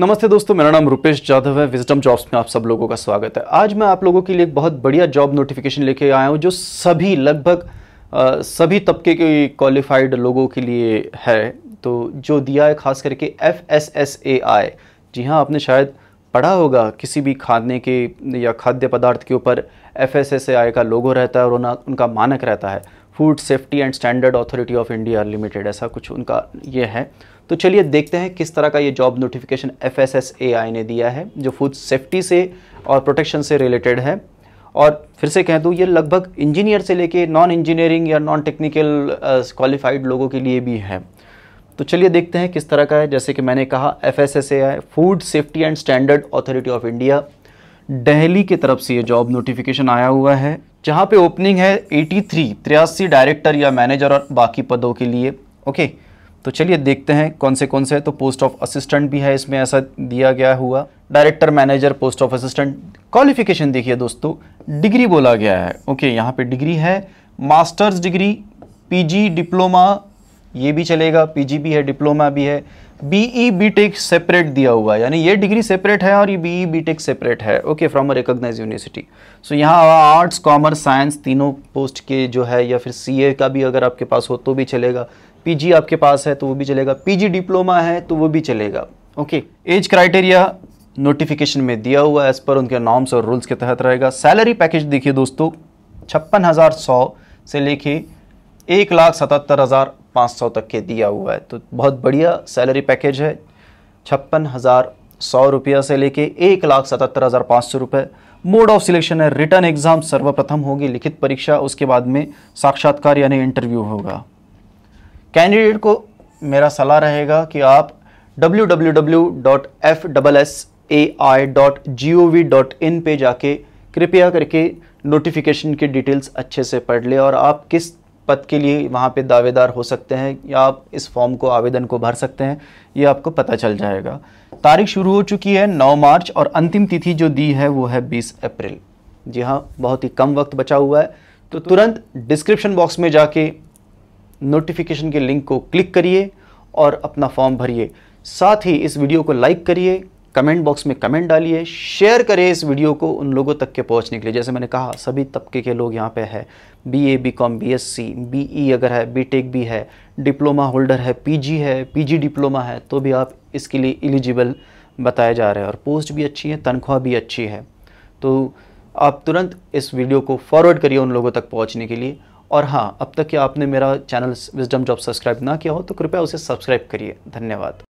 नमस्ते दोस्तों मेरा नाम रुपेश जाधव है विजडम जॉब्स में आप सब लोगों का स्वागत है आज मैं आप लोगों के लिए एक बहुत बढ़िया जॉब नोटिफिकेशन लेके आया हूँ जो सभी लगभग सभी तबके के क्वालिफाइड लोगों के लिए है तो जो दिया है खास करके F S S A I जी हाँ आपने शायद पढ़ा होगा किसी भी खाने के या खाद्य पदार्थ के ऊपर F S S A I का लोगो रहता है और उनका मानक रहता है food safety and standard authority of India limited ऐसा कुछ उनका ये है तो चलिए देखते हैं किस तरह का ये जॉब नोटिफिकेशन एफ ने दिया है जो फूड सेफ्टी से और प्रोटेक्शन से रिलेटेड है और फिर से कह दूँ ये लगभग इंजीनियर से लेके नॉन इंजीनियरिंग या नॉन टेक्निकल क्वालिफाइड लोगों के लिए भी है तो चलिए देखते हैं किस तरह का है जैसे कि मैंने कहा F S food safety and standard authority of India Delhi की तरफ से ये जॉब नोटिफिकेशन आया हुआ है जहाँ पे ओपनिंग है 83 त्रियासी डायरेक्टर या मैनेजर और बाकी पदों के लिए ओके तो चलिए देखते हैं कौन से कौन से तो पोस्ट ऑफ असिस्टेंट भी है इसमें ऐसा दिया गया हुआ director manager post of assistant qualification देखिए दोस्तों डिग्री बोला गया है ओके यहाँ पे डिग्री है मास्टर्स डिग्री पीजी डिप्लोमा ये भी चलेगा पी भी है डिप्लोमा भी है बीई टेक सेपरेट दिया हुआ है यानी ये डिग्री सेपरेट है और ये बीई टेक सेपरेट है okay from a recognise university so यहाँ आर्ट्स कॉमर्स साइंस तीनों पोस्ट के जो है या फिर सी का भी अगर आपके पास हो तो भी चलेगा पी आपके पास है तो वो भी चलेगा पी डिप्लोमा है तो वो भी चलेगा ओके एज क्राइटेरिया नोटिफिकेशन में दिया हुआ एज पर उनके नॉर्म्स और रूल्स के तहत रहेगा सैलरी पैकेज देखिए दोस्तों छप्पन हज़ार सौ से लेके एक लाख सतहत्तर हज़ार पाँच सौ तक के दिया हुआ है तो बहुत बढ़िया सैलरी पैकेज है छप्पन हज़ार सौ रुपया से लेके एक लाख सतहत्तर हज़ार पाँच सौ रुपये मोड ऑफ सिलेक्शन है रिटर्न एग्ज़ाम सर्वप्रथम होगी लिखित परीक्षा उसके बाद में साक्षात्कार यानी इंटरव्यू होगा कैंडिडेट को मेरा सलाह रहेगा कि आप W W W dot F double S A I dot G O V dot in पर जाके कृपया करके नोटिफिकेशन की डिटेल्स अच्छे से पढ़ ले और आप किस पद के लिए वहाँ पे दावेदार हो सकते हैं या आप इस फॉर्म को आवेदन को भर सकते हैं ये आपको पता चल जाएगा तारीख शुरू हो चुकी है 9 मार्च और अंतिम तिथि जो दी है वो है 20 अप्रैल जी हाँ बहुत ही कम वक्त बचा हुआ है तो तुरंत डिस्क्रिप्शन बॉक्स में जाके नोटिफिकेशन के लिंक को क्लिक करिए और अपना फॉर्म भरिए साथ ही इस वीडियो को लाइक करिए कमेंट बॉक्स में कमेंट डालिए शेयर करें इस वीडियो को उन लोगों तक के पहुंचने के लिए जैसे मैंने कहा सभी तबके के लोग यहाँ पे है B A B com B S C B E अगर है बी टेक भी है डिप्लोमा होल्डर है पी जी है पी जी डिप्लोमा है तो भी आप इसके लिए एलिजिबल बताए जा रहे हैं और पोस्ट भी अच्छी है तनख्वाह भी अच्छी है तो आप तुरंत इस वीडियो को फॉरवर्ड करिए उन लोगों तक पहुँचने के लिए और हाँ अब तक कि आपने मेरा चैनल विजडम जॉब सब्सक्राइब ना किया हो तो कृपया उसे सब्सक्राइब करिए धन्यवाद